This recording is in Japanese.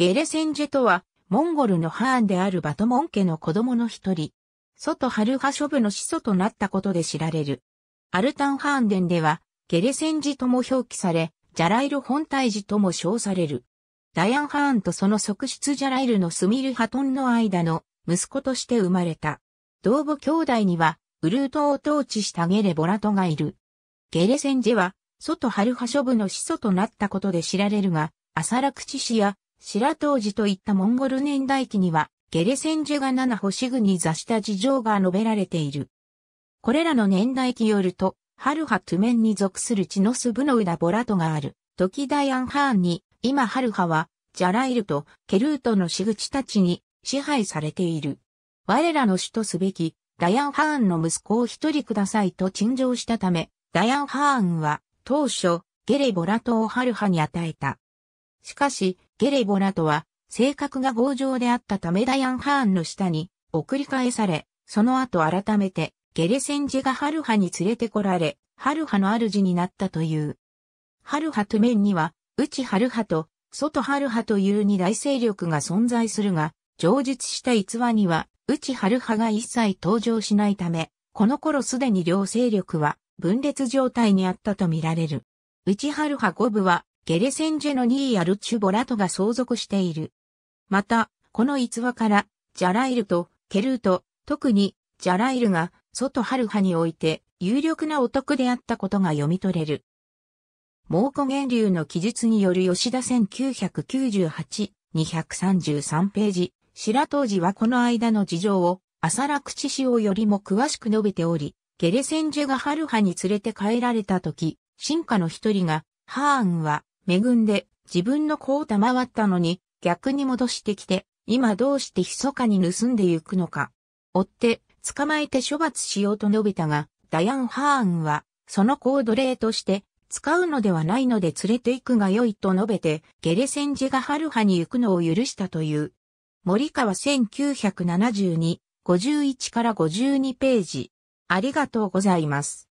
ゲレセンジェとは、モンゴルのハーンであるバトモン家の子供の一人、外ハルハショブの始祖となったことで知られる。アルタンハーン伝では、ゲレセンジとも表記され、ジャライル本体寺とも称される。ダヤンハーンとその側室ジャライルのスミルハトンの間の息子として生まれた。同母兄弟には、ウルートを統治したゲレボラトがいる。ゲレセンジェは、外ハルハショブの始祖となったことで知られるが、アサラクチ氏や白当時といったモンゴル年代記には、ゲレセンジェが七星群に座した事情が述べられている。これらの年代記よると、ハルハトゥメンに属するチノスブノウダボラトがある、トキダイアンハーンに、今ハルハは、ジャライルとケルートの仕口たちに支配されている。我らの主とすべき、ダヤンハーンの息子を一人くださいと陳情したため、ダヤンハーンは、当初、ゲレボラトをハルハに与えた。しかし、ゲレボラとは、性格が強情であったためダヤン・ハーンの下に送り返され、その後改めてゲレセンジがハルハに連れてこられ、ハルハの主になったという。ハルハとンには、内ハルハと外ハルハという二大勢力が存在するが、上述した逸話には、内ハルハが一切登場しないため、この頃すでに両勢力は分裂状態にあったとみられる。内ハルハ五部はゲレセンジェのニーアルチュボラトが相続している。また、この逸話から、ジャライルとケルート、特にジャライルが、外ハルハにおいて有力なお得であったことが読み取れる。猛古源流の記述による吉田1998-233ページ、白当時はこの間の事情を、浅楽地史をよりも詳しく述べており、ゲレセンジェがハルハに連れて帰られた時、進化の一人が、ハーンは、恵んで自分の子を賜ったのに逆に戻してきて、今どうして密かに盗んでゆくのか。追って、捕まえて処罰しようと述べたが、ダヤン・ハーンは、その子を奴隷として、使うのではないので連れて行くが良いと述べて、ゲレセンジがハルハに行くのを許したという。森川1972、51から52ページ。ありがとうございます。